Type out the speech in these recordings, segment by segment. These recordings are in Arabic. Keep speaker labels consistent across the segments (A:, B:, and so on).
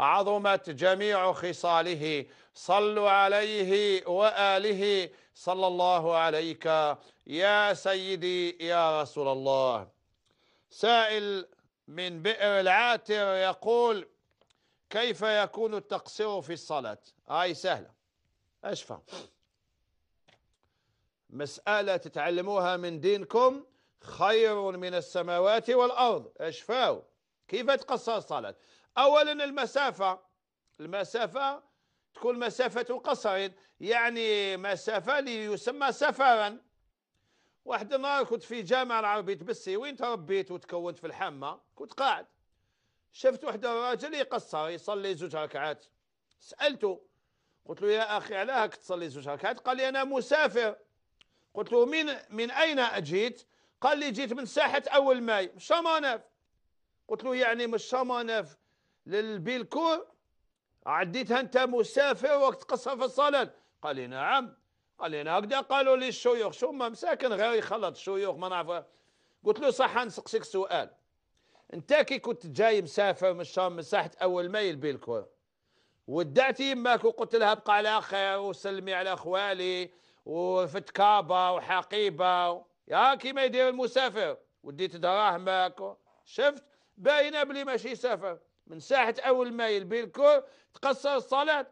A: عظمت جميع خصاله صلوا عليه وآله صلى الله عليك يا سيدي يا رسول الله سائل من بئر العاتر يقول كيف يكون التقصير في الصلاة هاي سهلة أشفى مسألة تتعلموها من دينكم خير من السماوات والأرض أشفاو كيف تقصر الصلاة أولا المسافة المسافة تكون مسافة قصر يعني مسافة ليسمى سفرا واحد النهار كنت في جامعة العربية تبسي وين تربيت وتكونت في الحامة كنت قاعد شفت واحد الراجل يقصر يصلي زوج ركعات سألته قلت له يا أخي علاه هاك تصلي زوج ركعات قال لي أنا مسافر قلت له من من أين أجيت قال لي جيت من ساحة أول ماي شمانف قلت له يعني من شمانف للبيلكور عديتها انت مسافر وقت تقصها في الصلاه قال لي نعم قال لي هكذا قالوا لي الشيوخ شو ما مساكن غير يخلط الشيوخ ما نعرف قلت له صح نسقسيك سؤال انت كي كنت جاي مسافر من الشام من ساحه اول ماي البيلكور ودعت يماك وقلت لها ابقى على خير وسلمي على خوالي وفت كابه وحقيبه و... يا كيما يدير المسافر وديت دراهمك شفت باينه بلي ماشي سافر من ساحة أول مايل بيلكو الكور تقصر الصلاة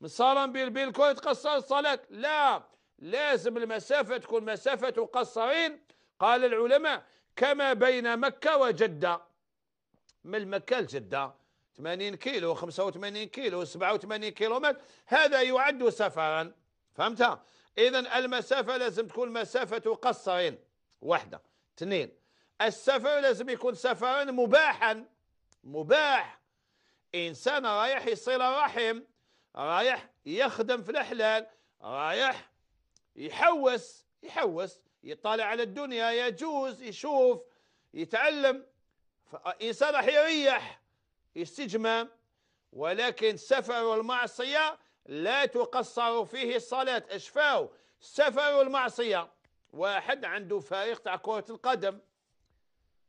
A: من صالون بيلبي الكور تقصر الصلاة لا لازم المسافة تكون مسافة قصرين قال العلماء كما بين مكة وجدة من مكة لجدة 80 كيلو 85 كيلو 87 كيلو متر هذا يعد سفرا فهمتها إذا المسافة لازم تكون مسافة قصرين واحدة اثنين السفر لازم يكون سفرا مباحا مباح إنسان رايح يصل رحم رايح يخدم في الأحلال رايح يحوس يحوس يطالع على الدنيا يجوز يشوف يتعلم إنسان راح يريح استجمام ولكن سفر المعصيه لا تقصر فيه الصلاة أشفاو سفر المعصيه واحد عنده فريق تاع كرة القدم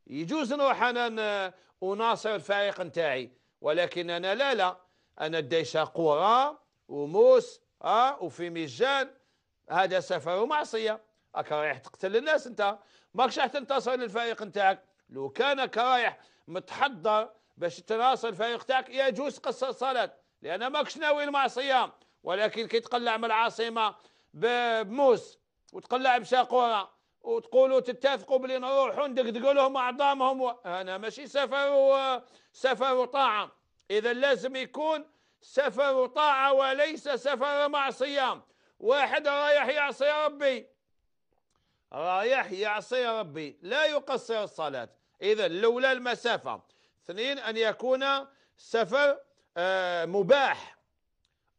A: يجوز نروح أنا أناصر الفريق نتاعي ولكن انا لا لا أنا ديشا قرى وموس أه وفي مجان هذا سفر ومعصية أك رايح تقتل الناس أنت ماكش راح تنتصر للفريق نتاعك لو كانك رايح متحضر باش تناصر الفريق تاعك يجوز قص الصلاه لأن ماكش ناوي المعصية ولكن كي تقلع من العاصمة بموس وتقلع بشاقورة وتقولوا تتفقوا بلي نروحوا ندقدقوا لهم اعظامهم و... انا ماشي سفر و... سفر وطاعه إذا لازم يكون سفر طاعة وليس سفر معصية واحد رايح يعصي ربي رايح يعصي ربي لا يقصر الصلاة إذا لولا المسافة اثنين أن يكون سفر آه، مباح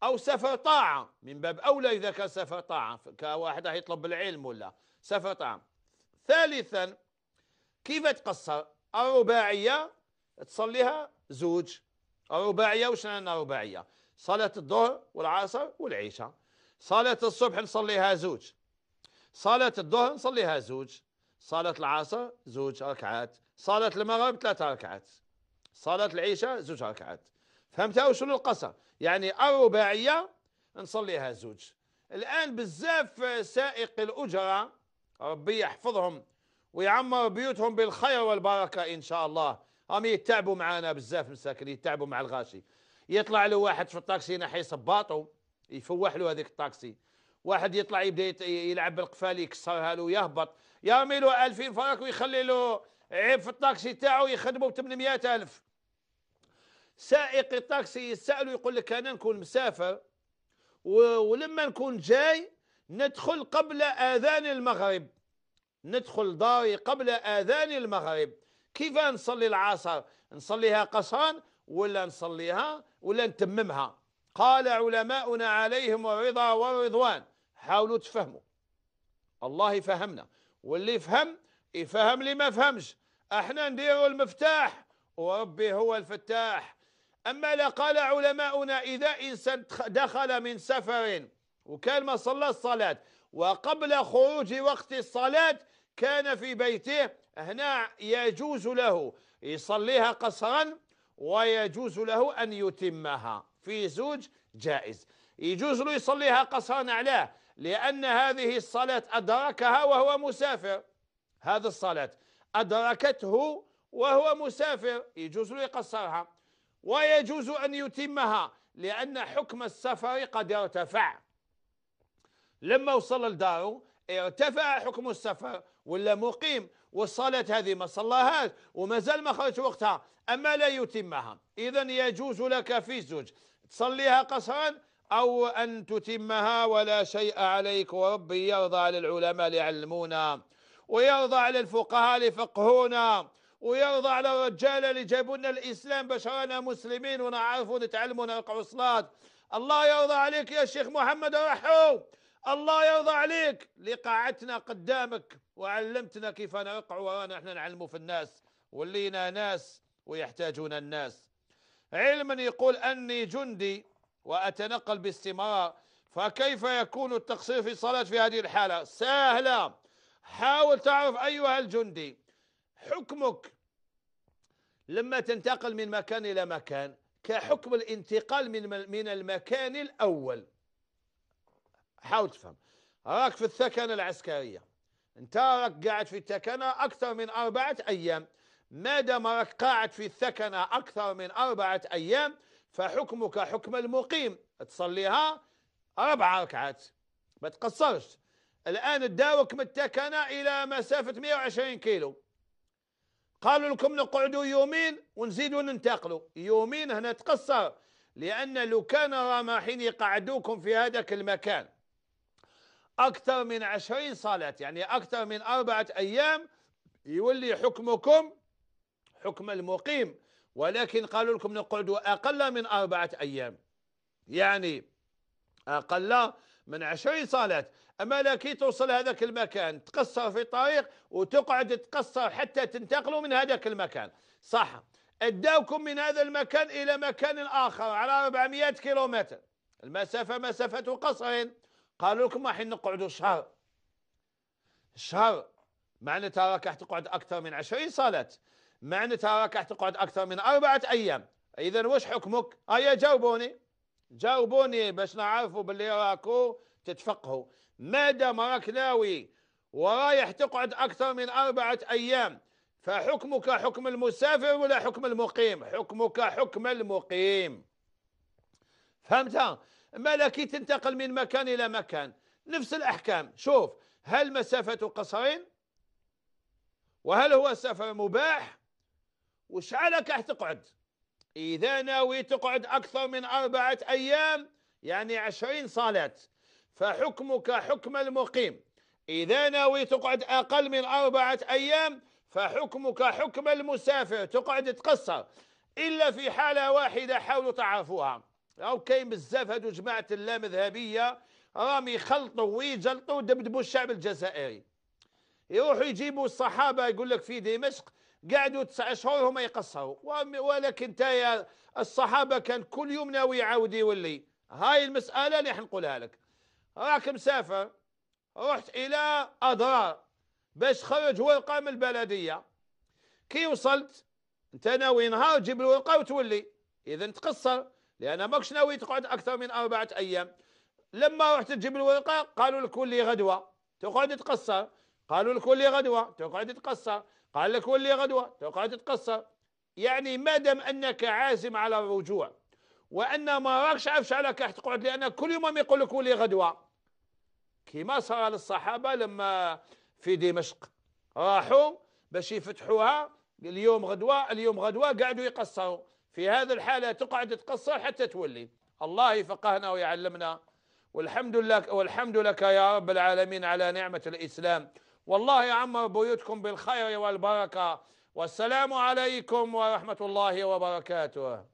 A: أو سفر طاعة من باب أولى إذا كان سفر طاعة كواحد راح يطلب العلم ولا سفر طاعة ثالثا كيف تقصر الرباعية تصليها زوج رباعية وش عندنا رباعية صلاة الظهر والعصر والعشاء صلاة الصبح نصليها زوج صلاة الظهر نصليها زوج صلاة العصر زوج ركعات صلاة المغرب ثلاثه ركعات صلاة العشاء زوج ركعات فهمتها وشنو القصر يعني الرباعية نصليها زوج الآن بزاف سائق الأجرة ربي يحفظهم ويعمر بيوتهم بالخير والبركة إن شاء الله هم يتعبوا معانا بزاف مساكن يتعبوا مع الغاشي يطلع له واحد في الطاكسي ناحية صباطو يفوح له هذيك الطاكسي واحد يطلع يبدا يلعب بالقفال يكسرها له يهبط يرمي له 2000 فرنك ويخلي له عيب في الطاكسي تاعو يخدمه ب 800000 سائق الطاكسي يساله يقول لك انا نكون مسافر ولما نكون جاي ندخل قبل اذان المغرب ندخل داري قبل اذان المغرب كيف نصلي العصر نصليها قصرا ولا نصليها ولا نتممها قال علماؤنا عليهم الرضا والرضوان حاولوا تفهموا الله يفهمنا واللي يفهم يفهم اللي ما فهمش احنا نديروا المفتاح وربي هو الفتاح أما لا قال علماؤنا إذا إنسان دخل من سفر وكان ما صلى الصلاة وقبل خروج وقت الصلاة كان في بيته هنا يجوز له يصليها قصرا ويجوز له أن يتمها في زوج جائز يجوز له يصليها قصرا علاه لأن هذه الصلاة أدركها وهو مسافر هذه الصلاة أدركته وهو مسافر يجوز له يقصرها ويجوز أن يتمها لأن حكم السفر قد ارتفع لما وصل لداره ارتفع حكم السفر ولا مقيم والصلاة هذه ما صلاهاش وما زال ما خرج وقتها أما لا يتمها إذا يجوز لك في الزوج تصليها قصرا أو أن تتمها ولا شيء عليك وربي يرضى على العلماء ليعلمونا ويرضى على الفقهاء لفقهونا ويرضى على الرجال اللي جابوا لنا الإسلام باش رانا مسلمين ونعرفوا نتعلموا نرقعوا الصلاة الله يرضى عليك يا شيخ محمد رحو الله يرضى عليك اللي قعدتنا قدامك وعلمتنا كيف نرقع ورانا احنا نعلموا في الناس ولينا ناس ويحتاجون الناس علما يقول أني جندي وأتنقل باستمرار فكيف يكون التقصير في الصلاة في هذه الحالة سهلة حاول تعرف أيها الجندي حكمك لما تنتقل من مكان إلى مكان كحكم الانتقال من من المكان الأول حاول تفهم راك في الثكنة العسكرية انت راك قاعد في الثكنة أكثر من أربعة أيام ما دام راك قاعد في الثكنة أكثر من أربعة أيام فحكمك حكم المقيم تصليها أربع ركعات ما تقصرش الآن تداوك من الثكنة إلى مسافة 120 كيلو قالوا لكم نقعدوا يومين ونزيدوا ننتقلوا يومين هنا تقصر لأن لو كان رماحين يقعدوكم في هذاك المكان أكثر من عشرين صلاة يعني أكثر من أربعة أيام يولي حكمكم حكم المقيم ولكن قالوا لكم نقعدوا أقل من أربعة أيام يعني أقل من عشرين صلاة أما لكي توصل هذاك المكان تقصر في الطريق وتقعد تقصر حتى تنتقلوا من هذاك المكان صح أداوكم من هذا المكان إلى مكان آخر على 400 كيلومتر المسافة مسافة قصر قالوا لكم راح نقعدوا شهر شهر معناتها راك راح تقعد اكثر من 20 صلاه معناتها راك راح تقعد اكثر من اربعه ايام اذا واش حكمك هيا جاوبوني جاوبوني باش نعرفوا باللي راكو تتفقهوا ما دام راك ناوي ورايح تقعد اكثر من اربعه ايام فحكمك حكم المسافر ولا حكم المقيم حكمك حكم المقيم فهمت ملكي تنتقل من مكان إلى مكان نفس الأحكام شوف هل مسافة قصرين وهل هو سفر مباح وشعلك راح تقعد إذا ناوي تقعد أكثر من أربعة أيام يعني عشرين صلاة فحكمك حكم المقيم إذا ناوي تقعد أقل من أربعة أيام فحكمك حكم المسافر تقعد تقصر إلا في حالة واحدة حاولوا تعرفوها او كاين بزاف هادو جماعه اللامذهبيه راهم يخلطوا ويجلطوا ويدبدبوا الشعب الجزائري يروحوا يجيبوا الصحابه يقول لك في دمشق قعدوا تسع شهور هما يقصروا ولكن تايا الصحابه كان كل يوم ناوي يعاود يولي هاي المساله اللي حنقولها لك راك مسافر رحت الى اضرار باش خرج ورقه من البلديه كي وصلت انت ناوي نهار تجيب الورقه وتولي اذا تقصر لان ماكش ناوي تقعد اكثر من اربعه ايام لما رحت تجيب الورقه قالوا لك ولي غدوه تقعد تقصر قالوا لك ولي غدوه تقعد تقصر قال لك ولي غدوه تقعد تقصر يعني ما دام انك عازم على الرجوع وان ما راكش عارف شحالك راح تقعد لان كل يوم يقول لك ولي غدوه كما صار للصحابه لما في دمشق راحوا باش يفتحوها اليوم غدوه اليوم غدوه قعدوا يقصروا في هذه الحالة تقعد تقصر حتى تولي الله يفقهنا ويعلمنا والحمد لك والحمد لك يا رب العالمين على نعمة الإسلام والله يعمر بيوتكم بالخير والبركة والسلام عليكم ورحمة الله وبركاته